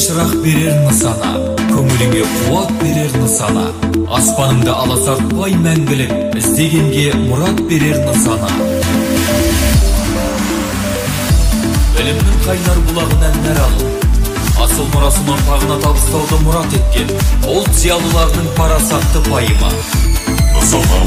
шырақ берер нысана көңіліңе қуат берер нысана аспаныңды аласартпай мәңгілік іздегенге мұрат берер нысана білімнің қайнар бұлағынан нәр алу асыл мұрасын ұрпағына табыстауды мұрат еткен ұлт зиялыларының парасатты пайымы нысана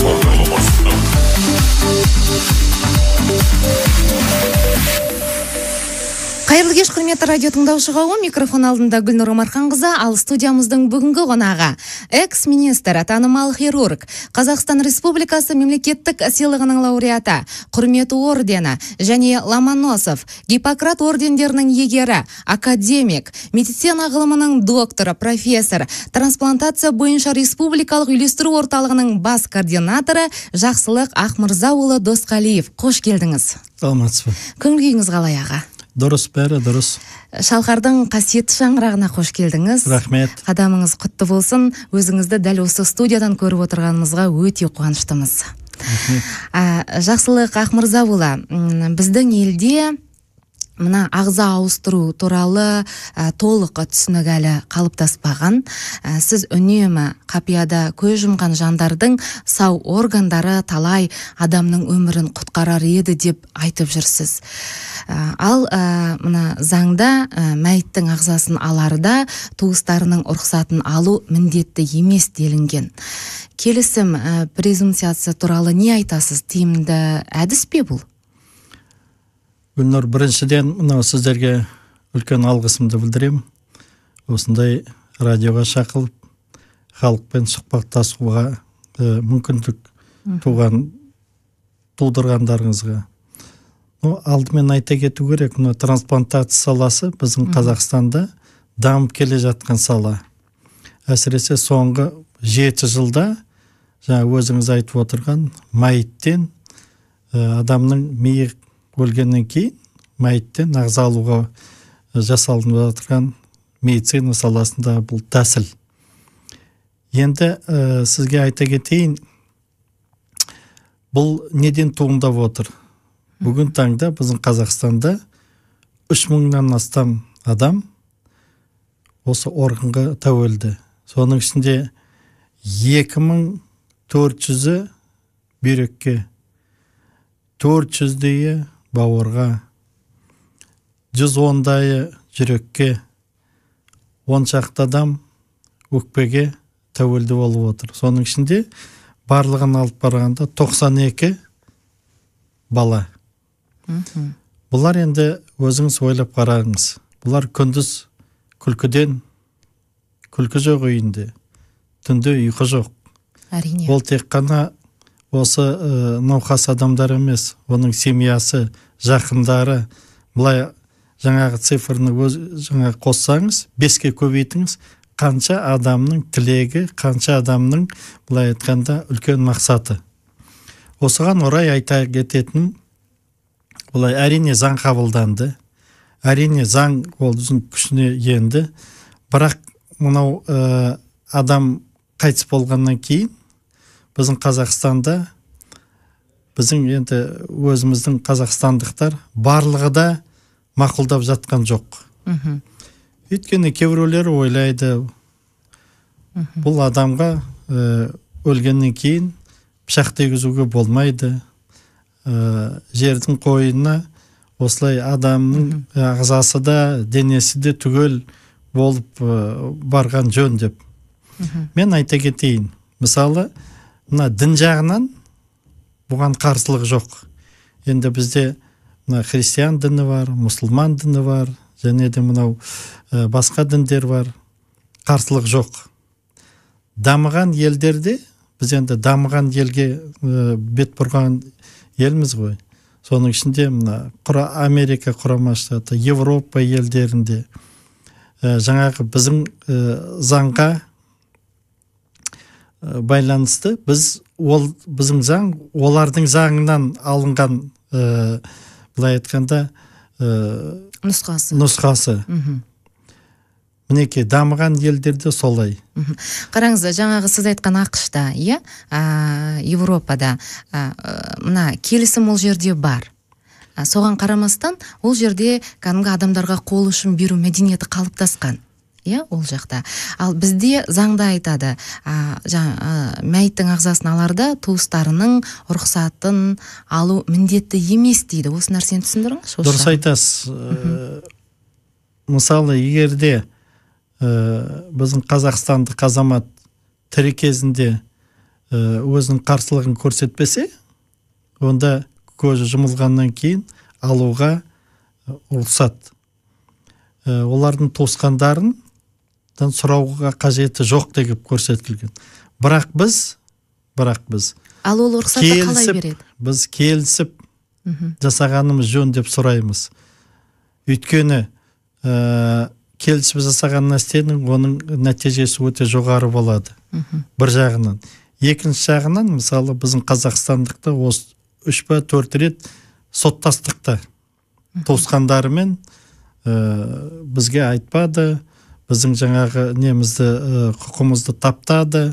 қайырлы кеш құрметті радио тыңдаушыға микрофон алдында гүлнұр омарханқызы ал студиямыздың бүгінгі қонағы экс министр танымал хирург қазақстан республикасы мемлекеттік сыйлығының лауреаты құрмет ордені және ломоносов гиппократ ордендерінің иегері академик медицина ғылымының докторы профессор трансплантация бойынша республикалық үйлестіру орталығының бас координаторы жақсылық ақмырзаұлы досқалиев қош келдіңіз саламатсыз ба көңіл күйіңіз қалай аға дұрыс бәрі дұрыс шалқардың қасиетті шаңырағына қош келдіңіз рахмет қадамыңыз құтты болсын өзіңізді дәл осы студиядан көріп отырғанымызға өте қуаныштымыз рахмет ә, жақсылық ақмырзаұлы біздің елде мына ағза ауыстыру туралы ә, толық түсінік әлі қалыптаспаған ә, сіз үнемі қапияда көз жұмған жандардың сау органдары талай адамның өмірін құтқарар еді деп айтып жүрсіз ә, ал ә, мына заңда ә, мәйіттің ағзасын аларда туыстарының рұқсатын алу міндетті емес делінген келісім ә, презумпциясы туралы не айтасыз тиімді әдіс пе бұл гүлнұр біріншіден мынау сіздерге үлкен алғысымды білдіремін осындай радиоға шақырып халықпен сұхбаттасуға ә, мүмкіндік туған тудырғандарыңызға ну алдымен айта кету керек мына трансплантация саласы біздің қазақстанда дамып келе жатқан сала әсіресе соңғы жеті жылда жаңа өзіңіз айтып отырған мәйіттен ә, э, адамның миы өлгеннен кейін мәйіттен ағза алуға э, жасалынып жатырған медицина саласында бұл тәсіл енді э, сізге айта кетейін бұл неден туындап отыр бүгін таңда біздің қазақстанда үш мыңнан астам адам осы органға тәуелді соның ішінде екі мың төрт жүзі бүйрекке төрт жүздейі бауырға жүз ондайы жүрекке он шақты адам өкпеге тәуелді болып отыр соның ішінде барлығын алып барғанда 92 бала Үху. бұлар енді өзіңіз ойлап қараңыз бұлар күндіз күлкіден күлкі жоқ үйінде түнде ұйқы жоқ әрине ол тек қана осы ә, э, науқас адамдар емес оның семьясы жақындары былай жаңағы цифрны өз жаңағы қоссаңыз беске көбейтіңіз қанша адамның тілегі қанша адамның былай айтқанда үлкен мақсаты осыған орай айта кететін, былай әрине заң қабылданды әрине заң ол күшіне енді бірақ мынау э, адам қайтыс болғаннан кейін біздің қазақстанда біздің енді өзіміздің қазақстандықтар барлығы да мақұлдап жатқан жоқ мхм өйткені кейбіреулер ойлайды бұл адамға өлгеннен кейін пышақ тигізуге болмайды ә, жердің қойнына осылай адамның ағзасы да денесі де түгел болып барған жөн деп мен айта кетейін мысалы мына дін жағынан бұған қарсылық жоқ енді бізде мына христиан діні бар мұсылман діні бар және де мынау басқа діндер бар қарсылық жоқ дамыған елдерде біз енді дамыған елге бет бұрған елміз ғой соның ішінде мына құра, америка құрама штаты европа елдерінде ә, жаңағы біздің заңға Э, байланысты біз ол біздің заң олардың заңынан алынған ә, былай айтқанда ә, нұсқасы нұсқасы мінекей дамыған елдерде солай қараңыз жаңағы сіз айтқан та иә ә, еуропада мына келісім ол жерде бар соған қарамастан ол жерде кәдімгі адамдарға қол ұшын беру мәдениеті қалыптасқан иә ол жақта ал бізде заңда айтады ә, жаңа мәйіттің ағзасын аларда туыстарының рұқсатын алу міндетті емес дейді осы нәрсені түсіндіріңізші дұрыс айтасыз э, мысалы егер де э, біздің қазақстандық азамат тірі кезінде э, өзінің қарсылығын көрсетпесе онда көзі жұмылғаннан кейін алуға рұқсат олардың туысқандарын сұрауға қажеті жоқ деп көрсетілген бірақ біз бірақ біз ал ол рұқсатты қалай береді біз келісіп жасағанымыз жөн деп сұраймыз өйткені ә, келісіп жасаған нәрсенің оның нәтижесі өте жоғары болады Үху. бір жағынан екінші жағынан мысалы біздің Қазақстандықты осы үш па төрт рет соттастық туысқандарымен э, бізге айтпады біздің жаңағы немізді құқымызды таптады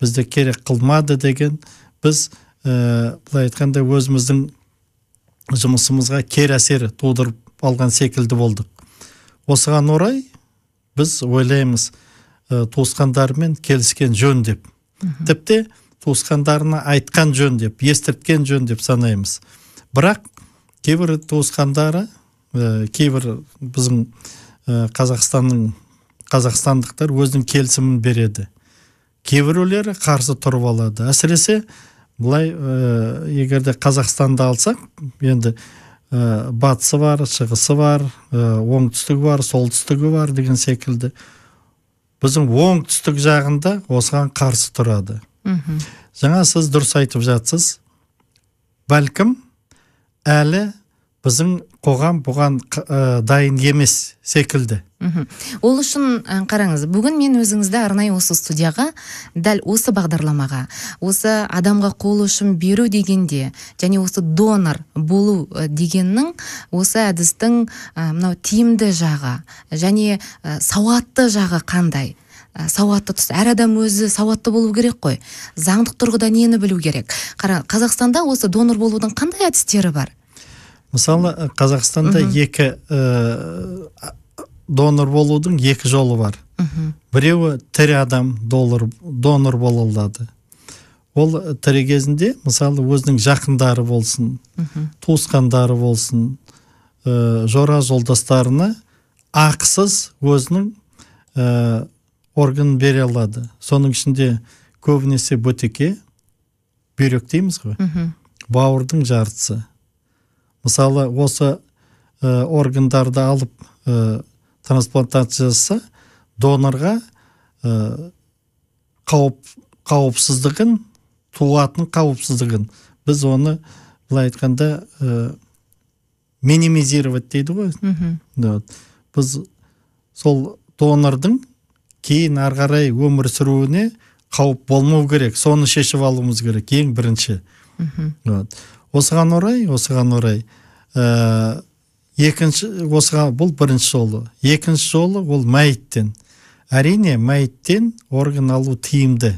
бізді керек қылмады деген біз ә, былай айтқанда өзіміздің жұмысымызға кері әсер тудырып алған секілді болдық осыған орай біз ойлаймыз ә, туысқандарымен келіскен жөн деп тіпті туысқандарына айтқан жөн деп естірткен жөн деп санаймыз бірақ кейбір туысқандары ә, кейбір біздің қазақстанның қазақстандықтар өзінің келісімін береді кейбіреулері қарсы тұрып алады әсіресе былай ә, егерде қазақстанды алсақ енді э, батысы бар шығысы бар ә, оңтүстігі бар солтүстігі бар деген секілді біздің оңтүстік жағында осыған қарсы тұрады мхм жаңа сіз дұрыс айтып жатсыз бәлкім әлі біздің қоғам бұған ә, дайын емес секілді мхм ол үшін қараңыз бүгін мен өзіңізді арнайы осы студияға дәл осы бағдарламаға осы адамға қол ұшын беру дегенде және осы донор болу дегеннің осы әдістің ә, мынау тиімді жағы және сауатты жағы қандай ә, сауатты тұс әр адам өзі сауатты болу керек қой заңдық тұрғыда нені білу керек қара қазақстанда осы донор болудың қандай әдістері бар мысалы қазақстанда екі донор болудың екі жолы бар біреуі тірі адам донор бола алады ол тірі кезінде мысалы өзінің жақындары болсын Үху. туысқандары болсын ә, жора жолдастарына ақысыз өзінің ә, органын бере алады соның ішінде көбінесе бөтеке бүйрек дейміз ғой бауырдың жартысы мысалы осы ә, органдарды алып ә, э, трансплантация донорға ә, қауіп қауіпсіздігін туатын қауіпсіздігін біз оны былай айтқанда ә, минимизировать дейді ғой да, біз сол донордың кейін ары қарай өмір сүруіне қауіп болмау керек соны шешіп алуымыз керек ең бірінші вот осыған орай осыған орай ә, екінші осыған бұл бірінші жолы екінші жолы ол мәйіттен әрине мәйіттен орган алу тиімді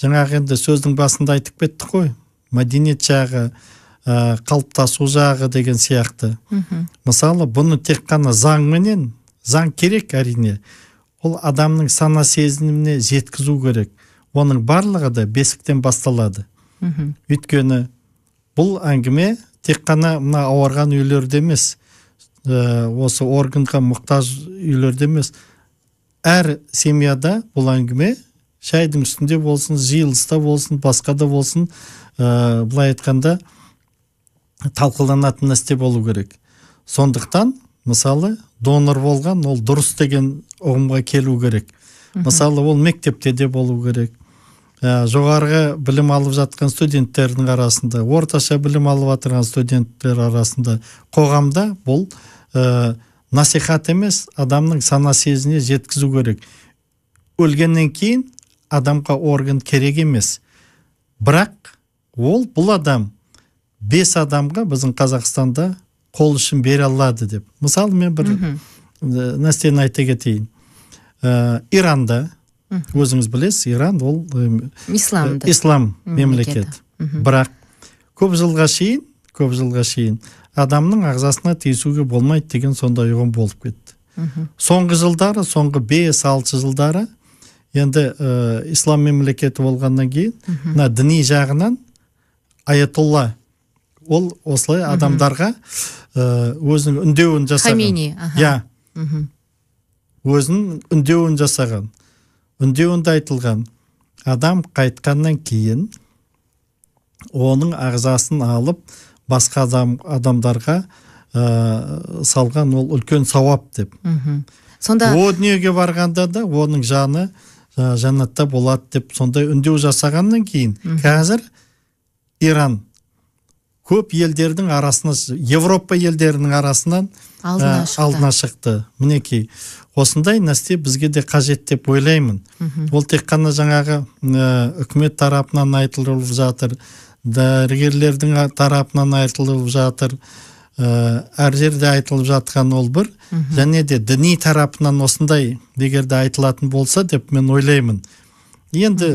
жаңағы енді сөздің басында айтып кеттік қой мәдениет жағы ә, қалыптасу жағы деген сияқты Үху. мысалы бұны тек қана заңменен заң керек әрине ол адамның сана сезіміне жеткізу керек оның барлығы да бесіктен басталады мхм өйткені бұл әңгіме тек қана мына ауарған үйлерде емес ә, осы органға мұқтаж үйлерде емес әр семьяда бұл әңгіме шайдың үстінде болсын жиылыста болсын басқа да болсын ә, былай айтқанда талқыланатын нәрсе болу керек сондықтан мысалы донор болған ол дұрыс деген ұғымға келу керек мысалы ол мектепте де болу керек ә, жоғарғы білім алып жатқан студенттердің арасында орташа білім алып жатырған студенттер арасында қоғамда бұл ә, насихат емес адамның сана сезіне жеткізу керек өлгеннен кейін адамға орган керек емес бірақ ол бұл адам бес адамға біздің қазақстанда қол үшін бере алады деп мысалы мен бір нәрсені айта кетейін ә, иранда өзіңіз білесіз иран ол э, ислам э, ислам мемлекет бірақ көп жылға шейін көп жылға шейін адамның ағзасына тиісуге болмайды деген сондай ұғым болып кетті соңғы жылдары соңғы бес алты жылдары енді ә, ислам мемлекеті болғаннан кейін мына діни жағынан аятолла ол осылай адамдарға өзінің үндеуін жасаған хамини иә өзінің үндеуін жасаған үндеуінде айтылған адам қайтқаннан кейін оның ағзасын алып басқа адам, адамдарға ә, салған ол үлкен сауап деп мхм сонда о дүниеге барғанда да оның жаны ә, жаннатта болады деп сондай үндеу жасағаннан кейін қазір иран көп елдердің арасына европа елдерінің арасынан алдына, ә, алдына шықты, мінекей осындай нәрсе бізге де қажет деп ойлаймын ол тек қана жаңағы үкімет тарапынан айтылып жатыр дәрігерлердің тарапынан айтылып жатыр ә, әр жерде айтылып жатқан ол бір және де діни тарапынан осындай егер де айтылатын болса деп мен ойлаймын енді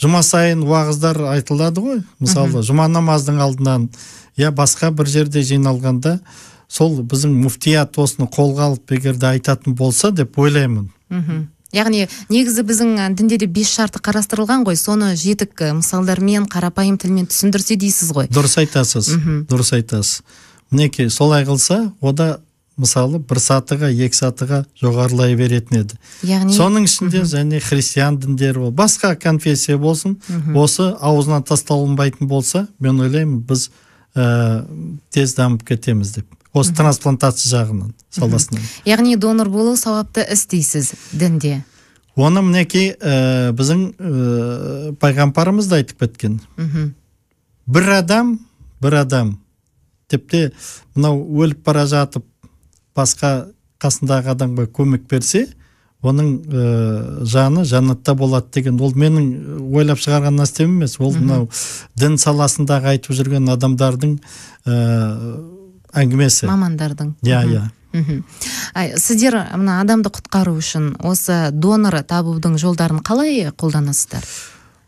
жұма сайын уағыздар айтылады ғой мысалы жұма намаздың алдынан я иә, басқа бір жерде жиналғанда сол біздің муфтият осыны қолға алып де айтатын болса деп ойлаймын мхм яғни негізі біздің дінде де бес шарты қарастырылған ғой соны жетік мысалдармен қарапайым тілмен түсіндірсе дейсіз ғой дұрыс айтасыз дұрыс айтасыз мінекей солай қылса ода мысалы бір сатыға екі сатыға жоғарылай беретін еді яғни соның ішінде және христиан діндері басқа конфессия болсын Үху. осы аузынан тасталынбайтын болса мен ойлаймын біз ә, тез дамып кетеміз деп осы трансплантация жағынан саласынан яғни донор болу сауапты іс дейсіз дінде оны мінекей ә, біздің ә, пайғамбарымыз да айтып кеткен бір адам бір адам тіпті мынау өліп бара жатып басқа қасындағы адамға көмек берсе оның ә, жаны жаннатта болады деген ол менің ойлап шығарған нәрсем емес ол мынау дін саласындағы айтып жүрген адамдардың әңгімесі мамандардың иә иә сіздер мына адамды құтқару үшін осы донор табудың жолдарын қалай қолданасыздар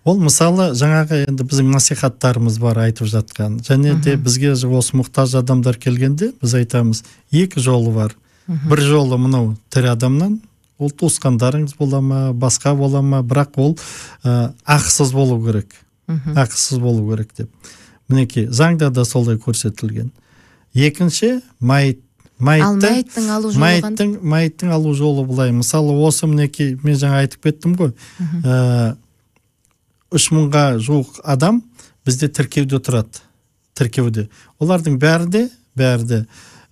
ол мысалы жаңағы енді біздің насихаттарымыз бар айтып жатқан және де бізге осы мұқтаж адамдар келгенде біз айтамыз екі жолы бар бір жолы мынау тірі адамнан ол туысқандарыңыз бола ма басқа бола ма бірақ ол ә, ақысыз болу керек Үхым. ақысыз болу керек деп мінекей заңда да солай көрсетілген екінші майыт майыттың алу жолы алу жолы былай мысалы осы мінекей мен жаңа айтып кеттім ғой ә, үш мыңға жуық адам бізде тіркеуде тұрады тіркеуде олардың бәрі де бәрі де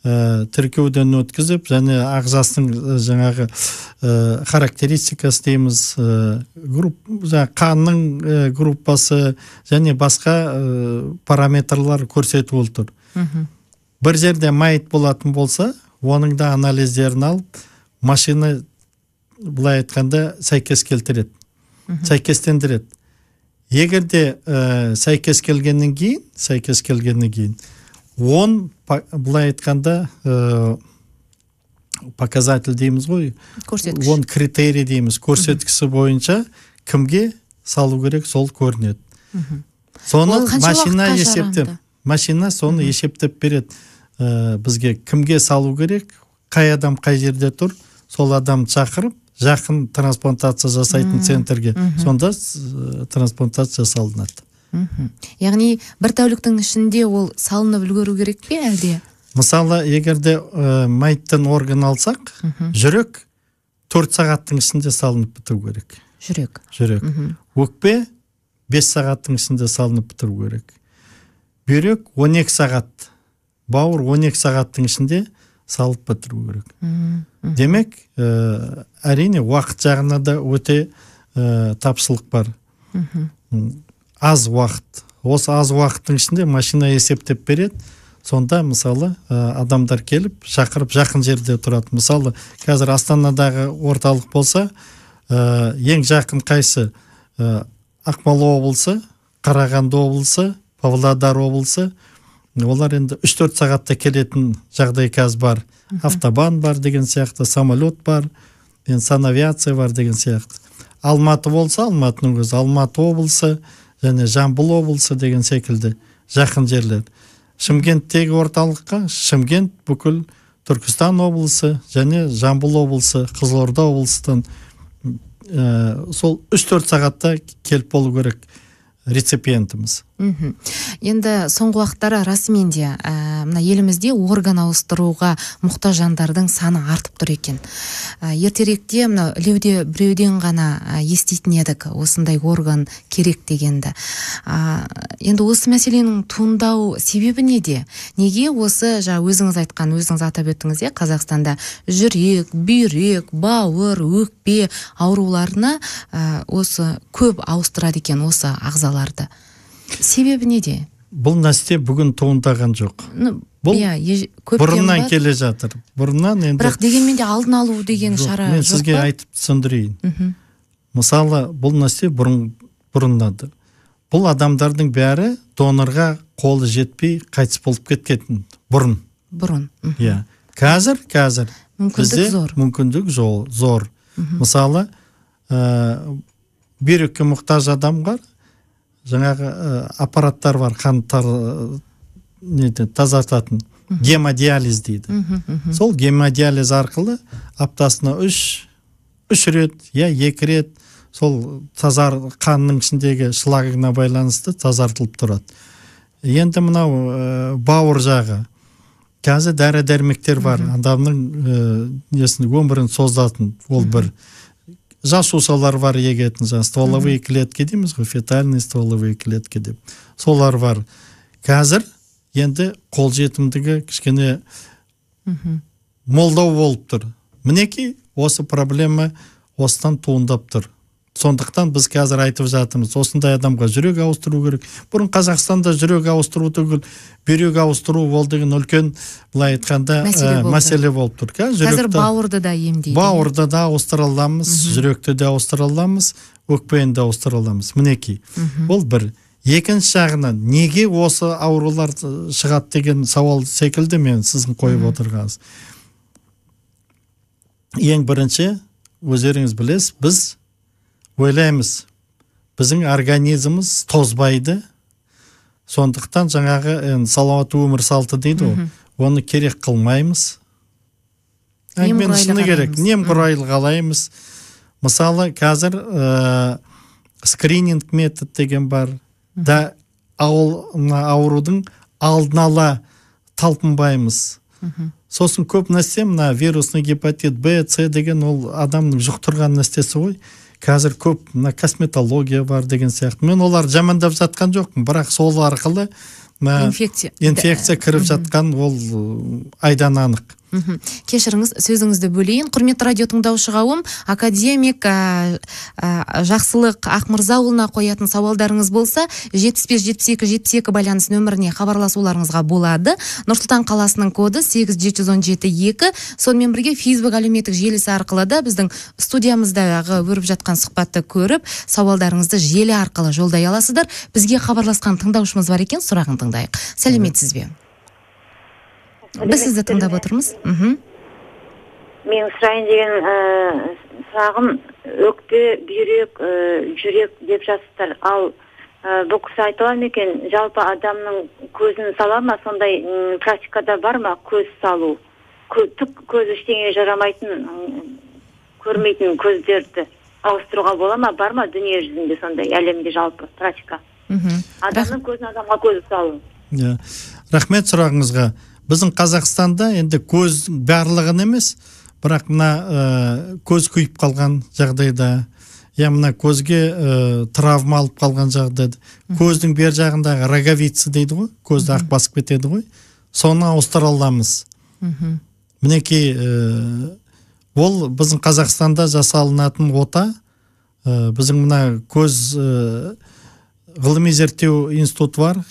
ә, тіркеуден өткізіп және ағзасының жаңағы ә, характеристикасы дейміз ә, групп жаңағы қанның ә, группасы және басқа ә, параметрлар көрсетулі мхм бір жерде мәйіт болатын болса оның да анализдерін алып машина былай айтқанда сәйкес келтіреді сәйкестендіреді егер де ә, сәйкес келгеннен кейін сәйкес келгеннен кейін он былай айтқанда ә, показатель дейміз ғой көрсеткіш он критерий дейміз көрсеткісі бойынша кімге салу керек сол көрінеді соны машина есептеп машина соны есептеп береді ә, бізге кімге салу керек қай адам қай жерде тұр сол адамды шақырып жақын трансплантация жасайтын центрге сонда ә, трансплантация салынады мхм яғни бір тәуліктің ішінде ол салынып үлгеру керек пе әлде мысалы егер де э, ә, орган алсақ Үху. жүрек төрт сағаттың ішінде салынып бітіру керек жүрек жүрек өкпе бес сағаттың ішінде салынып бітіру керек бүйрек 12 сағат бауыр 12 сағаттың ішінде салып бітіру керек Үм, демек ә, әрине уақыт жағына да өте ә, тапшылық бар Үм, аз уақыт осы аз уақыттың ішінде машина есептеп береді сонда мысалы э, адамдар келіп шақырып жақын жерде тұрады мысалы қазір астанадағы орталық болса ә, ең жақын қайсы ә, ақмола облысы қарағанды облысы павлодар облысы олар енді үш төрт сағатта келетін жағдай қазір бар автобан бар деген сияқты самолет бар енді санавиация бар деген сияқты алматы болса алматының өзі алматы облысы және жамбыл облысы деген секілді жақын жерлер шымкенттегі орталыққа шымкент бүкіл түркістан облысы және жамбыл облысы қызылорда облысынан ә, сол үш төрт сағатта келіп болу керек реципиентіміз мхм енді соңғы уақыттары расымен де ә, мына елімізде орган ауыстыруға мұқтаж жандардың саны артып тұр екен ә, ертеректе мына ілеуде біреуден ғана ә, еститін едік осындай орган керек дегенді ә, енді осы мәселенің туындау себебі неде неге осы жа өзіңіз айтқан өзіңіз атап өттіңіз иә қазақстанда жүрек бүйрек бауыр өкпе ауруларына ә, осы көп ауыстырады екен осы ағзаларды себебі неде бұл нәрсе бүгін туындаған жоқ бұл иә, бұрыннан келе жатыр бұрыннан енді бірақ дегенмен де алдын алу деген жоқ, шара мен сізге айтып түсіндірейін мысалы бұл нәрсе бұрын бұрыннан бұл адамдардың бәрі донорға қолы жетпей қайтыс болып кеткен бұрын бұрын иә қазір қазір мүмкіндік зор мүмкіндік зор, зор. мысалы ә, э, бүйрекке мұқтаж адамға жаңағы аппараттар бар ә, неді, тазартатын гемодиализ дейді сол гемодиализ арқылы аптасына үш үш рет иә екі рет сол тазар қанның ішіндегі шлагына байланысты тазартылып тұрады енді мынау ә, бауыр жағы қазір дәрі дәрмектер бар адамның ә, несін өмірін созатын ол бір жас бар егетін жаңағы стволовые клетки дейміз ғой фетальные стволовые клетки деп солар бар қазір енді қол қолжетімдігі кішкене молдау болып тұр мінекей осы проблема осыдан туындап тұр сондықтан біз қазір айтып жатырмыз осындай адамға жүрек ауыстыру керек бұрын қазақстанда жүрек ауыстыру түгіл бүйрек ауыстыру ол деген үлкен былай айтқанда мәселе э, болып тұр қазір жүректі, бауырды да емдейді иә. бауырды да ауыстыра аламыз жүректі де ауыстыра аламыз өкпені де ауыстыра аламыз мінекей ол бір екінші жағынан неге осы аурулар э, шығады деген сауал секілді мен сіздің қойып отырғаныңыз ең бірінші өздеріңіз білесіз біз ойлаймыз біздің организміміз тозбайды сондықтан жаңағы салауатты өмір салты дейді ғой оны керек қылмаймыз әңгіменің шыны керек немқұрайлы қалаймыз мысалы қазір ә, скрининг метод деген бар да ауыл аурудың алдын ала талпынбаймыз сосын көп нәрсе мына вирусный гепатит б с деген ол адамның жұқтырған нәрсесі ғой қазір көп мына косметология бар деген сияқты мен оларды жамандап жатқан жоқпын бірақ сол арқылы инфекция инфекция кіріп жатқан ол айдан анық мхм кешіріңіз сөзіңізді бөлейін құрметті радио тыңдаушы қауым академик ә, ә жақсылық ақмырзаұлына қоятын сауалдарыңыз болса жетпіс бес жетпіс екі жетпіс екі байланыс нөміріне хабарласуларыңызға болады нұр сұлтан қаласының коды сегіз жеті жүз он жеті екі сонымен бірге фейсбук әлеуметтік желісі арқылы да біздің студиямыздағы өріп жатқан сұхбатты көріп сауалдарыңызды желі арқылы жолдай аласыздар бізге хабарласқан тыңдаушымыз бар екен сұрағын тыңдайық сәлеметсіз бе біз сізді тыңдап отырмыз мхм менің сұрайын деген ә, сұрағым өкпе бүйрек ә, жүрек деп жазыпсыздар ал ә, бұл кісі айта ала екен жалпы адамның көзін сала ма сондай практикада бар ма көз салу Кө, түк көз ештеңеге жарамайтын көрмейтін көздерді ауыстыруға бола ма бар ма дүние жүзінде сондай әлемде жалпы практика мхм адамның көзін адамға көз салу иә рахмет сұрағыңызға біздің қазақстанда енді көз барлығын емес бірақ мына ә, көз күйіп қалған жағдайда я иә, мына көзге ә, травма алып қалған жағдайда көздің бер жағындағы роговица дейді ғой көзді ақ басып кетеді ғой соны ауыстыра аламыз мінекей ә, ол біздің қазақстанда жасалынатын ота ә, біздің мына көз ғылыми зерттеу институты бар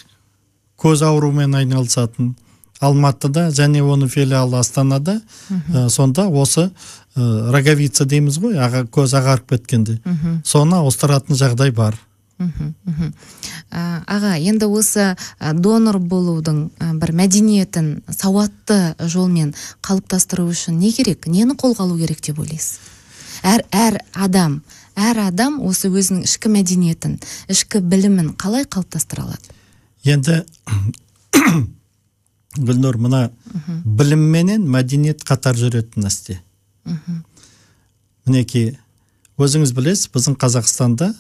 көз ауруымен айналысатын алматыда және оның филиалы астанада э, сонда осы ә, роговица дейміз ғой аға, көз ағарып кеткенде соны ауыстыратын жағдай бар э, аға енді осы донор болудың бір мәдениетін сауатты жолмен қалыптастыру үшін не керек нені қолға алу керек деп ойлайсыз әр әр адам әр адам осы өзінің ішкі мәдениетін ішкі білімін қалай қалыптастыра алады енді гүлнұр мына білімменен мәдениет қатар жүретін нәрсе мінекей өзіңіз білесіз біздің қазақстанда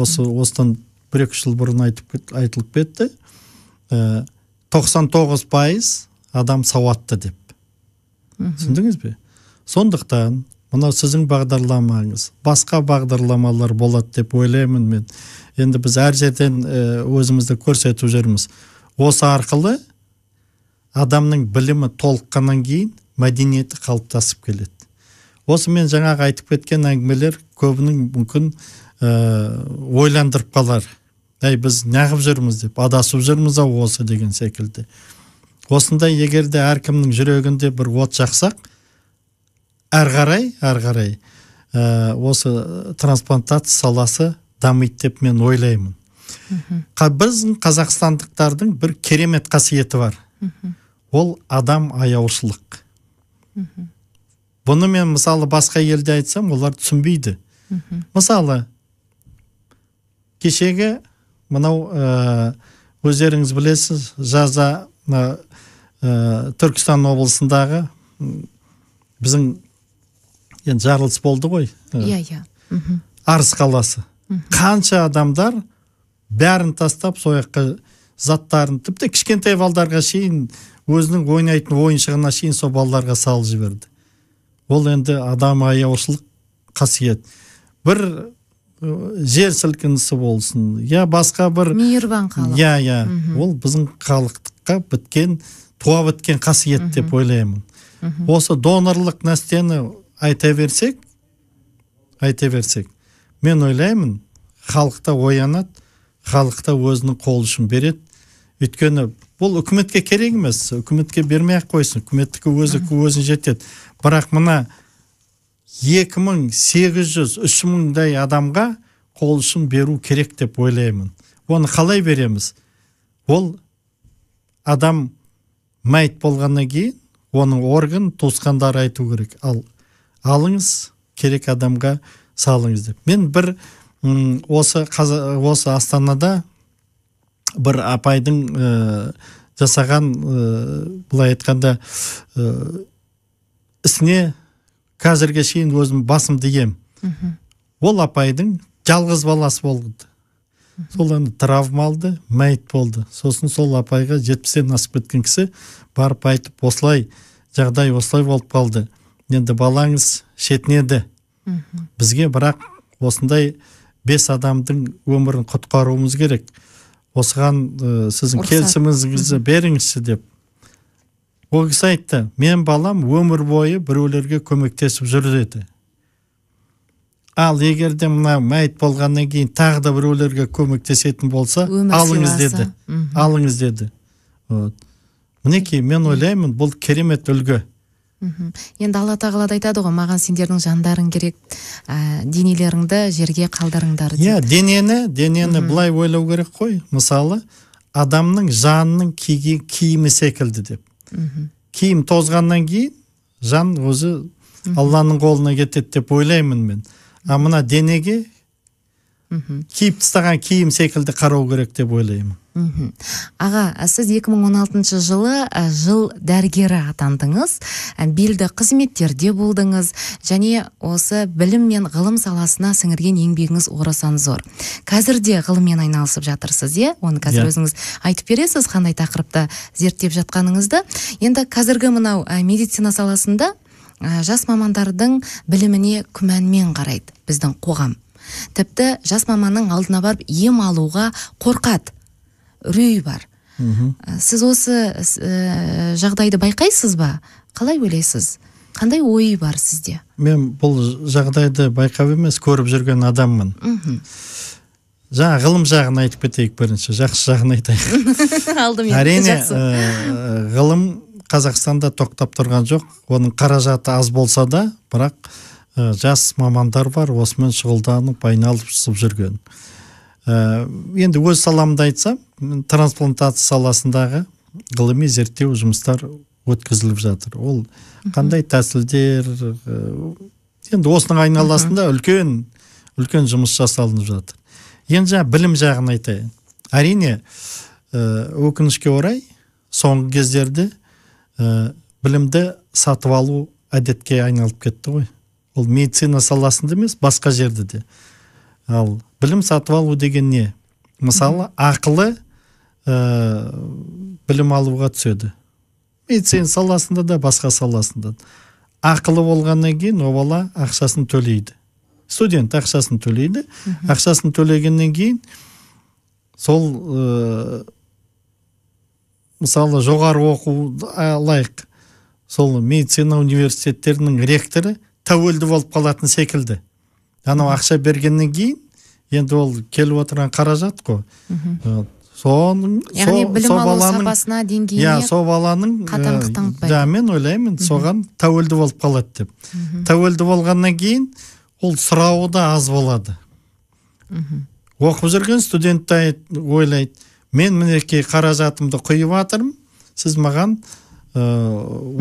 осы осыдан бір екі жыл бұрын айтып айтылып кетті 99 ә, пайыз адам сауатты деп түсіндіңіз бе сондықтан мынау сіздің бағдарламаңыз басқа бағдарламалар болады деп ойлаймын мен енді біз әр жерден ә, өзімізді көрсетіп жүрміз осы арқылы адамның білімі толыққаннан кейін мәдениеті қалыптасып келеді Осы мен жаңағы айтып кеткен әңгімелер көбінің мүмкін ә, ойландырып қалар әй біз неғып жүрміз деп адасып жүрміз ау осы деген секілді осындай егер де әркімнің жүрегінде бір от жақсақ әр қарай әр қарай ә, осы трансплантация саласы дамиды деп мен ойлаймын Қа, біздің қазақстандықтардың бір керемет қасиеті бар ол адам аяушылық мхм бұны мен мысалы басқа елде айтсам олар түсінбейді мхм мысалы кешегі мынау ә, өздеріңіз білесіз жаза ә, түркістан облысындағы біздің енді жарылыс болды ғой э, иә иә арыс қаласы қанша адамдар бәрін тастап сол заттарын тіпті кішкентай балдарға шейін өзінің ойнайтын ойыншығына шейін сол балаларға салып жіберді ол енді адам аяушылық қасиет бір жер сілкінісі болсын я басқа бір мейірбан халық иә иә ол біздің халықтыққа біткен туа біткен қасиет деп ойлаймын осы донорлық нәрсені айта берсек айта берсек мен ойлаймын халықта оянады халықта өзінің қол ұшын береді өйткені бұл үкіметке керек емес үкіметке бермей ақ қойсын үкіметтікі өзі өзі жетеді бірақ мына екі мың сегіз жүз үш мыңдай адамға қол ұшын беру керек деп ойлаймын оны қалай береміз ол адам мәйт болғаннан кейін оның орган туысқандары айту керек ал алыңыз керек адамға салыңыз деп мен бір осы, қаза, осы астанада бір апайдың ә, жасаған ә, былай айтқанда ә, ісіне қазірге шейін өзім басымды иемін ол апайдың жалғыз баласы болды сол енді травма алды мәйіт болды сосын сол апайға жетпістен асып кеткен кісі барып айтып осылай жағдай осылай болып қалды енді балаңыз шетінеді бізге бірақ осындай бес адамдың өмірін құтқаруымыз керек осыған ә, сіздің келісіміңізді беріңізші деп ол кісі айтты мен балам өмір бойы біреулерге көмектесіп жүр деді ал егер де мына мәйіт болғаннан кейін тағы да біреулерге көмектесетін болса алыңыз деді, алыңыз деді алыңыз деді вот мінекей мен ойлаймын бұл керемет үлгі мхм енді алла тағала да айтады ғой маған сендердің жандарың керек ә, денелеріңді жерге қалдырыңдар иә yeah, денені денені былай ойлау керек қой мысалы адамның жанының киген киімі секілді деп Кейім киім тозғаннан кейін жан өзі алланың қолына кетеді деп ойлаймын мен а мына денеге киіп тастаған киім секілді қарау керек деп ойлаймын мхм аға сіз 2016 жылы жыл дәрігері атандыңыз белді қызметтерде болдыңыз және осы білім мен ғылым саласына сіңірген еңбегіңіз орасан зор қазір де ғылыммен айналысып жатырсыз иә оны қазір иә. өзіңіз айтып бересіз қандай тақырыпта зерттеп жатқаныңызды енді қазіргі мынау медицина саласында жас мамандардың біліміне күмәнмен қарайды біздің қоғам тіпті жас маманның алдына барып ем алуға қорқады үрей бар Үху. Ә, сіз осы ә, жағдайды байқайсыз ба қалай ойлайсыз қандай ой бар сізде мен бұл жағдайды байқап емес көріп жүрген адаммын мхм жаңа ғылым жағын айтып кетейік бірінші жақсы жағын айтайық әрине ә, ғылым қазақстанда тоқтап тұрған жоқ оның қаражаты аз болса да бірақ ә, жас мамандар бар осымен шұғылданып айналысып жүрген ә, енді өз саламды айтсам трансплантация саласындағы ғылыми зерттеу жұмыстар өткізіліп жатыр ол қандай тәсілдер э, енді осының айналасында үлкен үлкен жұмыс жасалынып жатыр енді жаңа білім жағын айтайын әрине э, өкінішке орай соңғы кездерде ә, білімді сатып алу әдетке айналып кетті ғой ол медицина саласында емес басқа жерде де ал білім сатып алу деген не мысалы ақылы ә, білім алуға түседі медицина саласында да басқа саласында ақылы болғаннан кейін ол бала ақшасын төлейді студент ақшасын төлейді ақшасын төлегеннен кейін сол ә, мысалы жоғары оқу лайық сол медицина университеттерінің ректоры тәуелді болып қалатын секілді анау ақша бергеннен кейін енді ол келіп отырған қаражат қой соның яғни білім сапасына деңгейіне иә сол баланың қатаңдық мен ойлаймын соған тәуелді болып қалады деп тәуелді болғаннан кейін ол сұрауы да аз болады мхм оқып жүрген студент ойлайды мен мінекей қаражатымды құйып жатырмын сіз маған Э,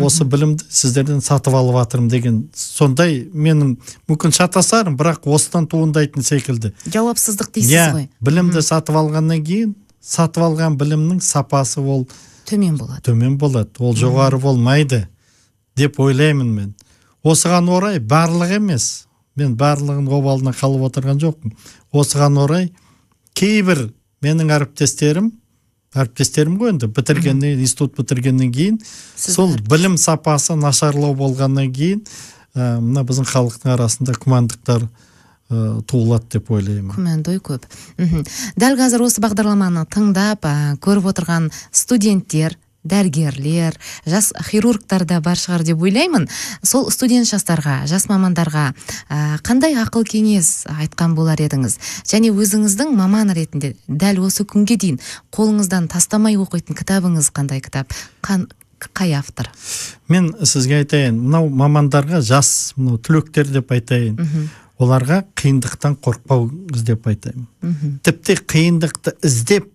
осы білімді сіздерден сатып алып жатырмын деген сондай менің мүмкін шатасарым, бірақ осыдан туындайтын секілді жауапсыздық дейсіз yeah, иә, ғой білімді сатып алғаннан кейін сатып алған білімнің сапасы ол төмен болады төмен болады ол жоғары болмайды деп ойлаймын мен осыған орай барлық емес мен барлығын обалына қалып отырған жоқпын осыған орай кейбір менің әріптестерім әріптестерім ғой енді бітіргеннен институт бітіргеннен кейін сол білім сапасы нашарлау болғаннан кейін ә, мына біздің халықтың арасында күмәндықтар туылады деп ойлаймын күмәнді ой көп мхм дәл қазір осы бағдарламаны тыңдап көріп отырған студенттер дәрігерлер жас хирургтар да бар шығар деп ойлаймын сол студент жастарға жас мамандарға қандай ақыл кеңес айтқан болар едіңіз және өзіңіздің маман ретінде дәл осы күнге дейін қолыңыздан тастамай оқитын кітабыңыз қандай кітап қан, қай автор мен сізге айтайын мынау мамандарға жас мынау түлектер деп айтайын оларға қиындықтан қорқпаңыз деп айтайын тіпті қиындықты іздеп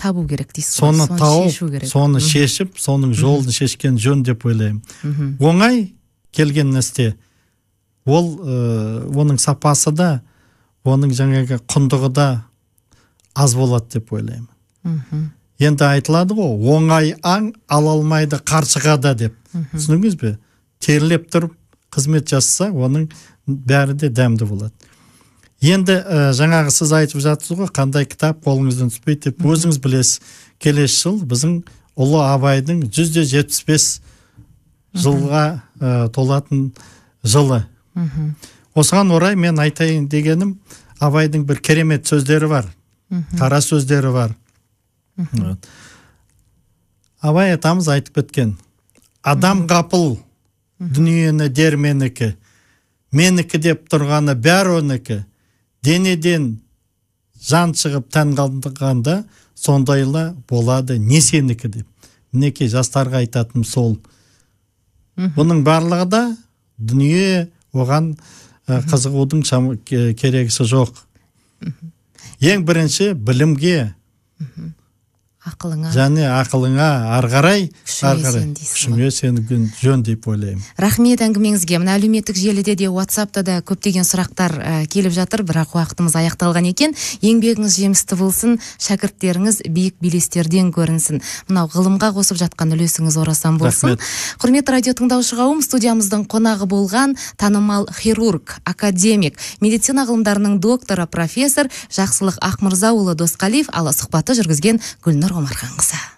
табу керек дейсіз соны тауып керек соны шешіп соның жолын шешкен жөн деп ойлаймын оңай келген нәрсе ол э, оның сапасы да оның жаңағы құндығы да аз болады деп ойлаймын енді айтылады ғой оңай аң ала алмайды да деп түсіндіңіз бе терлеп тұрып қызмет жасаса оның бәрі де дәмді болады енді ә, жаңағы сіз айтып жатсыз ғой қандай кітап қолыңыздан түспейді деп өзіңіз білесіз келесі жыл біздің ұлы абайдың жүз де жетпіс бес жылға ә, толатын жылы осыған орай мен айтайын дегенім абайдың бір керемет сөздері бар тарас қара сөздері бар абай атамыз айтып кеткен адам ғапыл дүниені дер менікі менікі деп тұрғаны бәрі оныкі денеден жан шығып тән қалдырғанда сондайла болады не сенікі деп мінекей жастарға айтатыным сол бұның барлығы да дүние оған қызығудың керегісі жоқ ең бірінші білімге ақылыңа және ақылыңа ары қарай ары қарай күшіңе сенген жөн деп ойлаймын рахмет әңгімеңізге мына әлеуметтік желіде де ватсапта да көптеген сұрақтар ә, келіп жатыр бірақ уақытымыз аяқталған екен еңбегіңіз жемісті болсын шәкірттеріңіз биік белестерден көрінсін мынау ғылымға қосып жатқан үлесіңіз орасан болсын рахмет. құрметті радио тыңдаушы қауым студиямыздың қонағы болған танымал хирург академик медицина ғылымдарының докторы профессор жақсылық ақмырзаұлы досқалиев ал сұхбатты жүргізген гүлнұр баруумарганыңыза